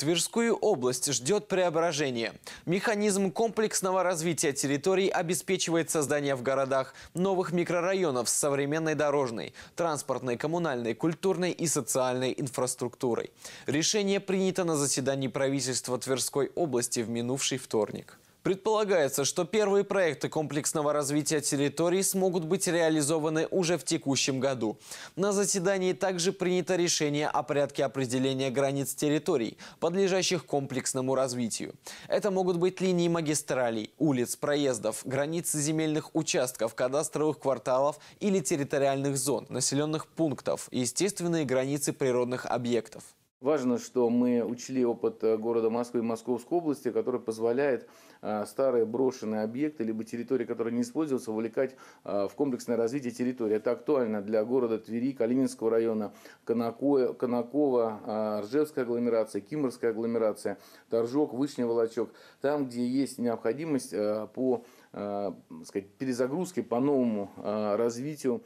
Тверскую область ждет преображение. Механизм комплексного развития территорий обеспечивает создание в городах новых микрорайонов с современной дорожной, транспортной, коммунальной, культурной и социальной инфраструктурой. Решение принято на заседании правительства Тверской области в минувший вторник. Предполагается, что первые проекты комплексного развития территорий смогут быть реализованы уже в текущем году. На заседании также принято решение о порядке определения границ территорий, подлежащих комплексному развитию. Это могут быть линии магистралей, улиц, проездов, границы земельных участков, кадастровых кварталов или территориальных зон, населенных пунктов и естественные границы природных объектов. Важно, что мы учли опыт э, города Москвы и Московской области, который позволяет э, старые брошенные объекты, либо территории, которые не используются, вовлекать э, в комплексное развитие территории. Это актуально для города Твери, Калининского района, Конакова, Ржевская агломерация, Киморская агломерация, Торжок, Вышний Волочок. Там, где есть необходимость по сказать, перезагрузке, по новому развитию.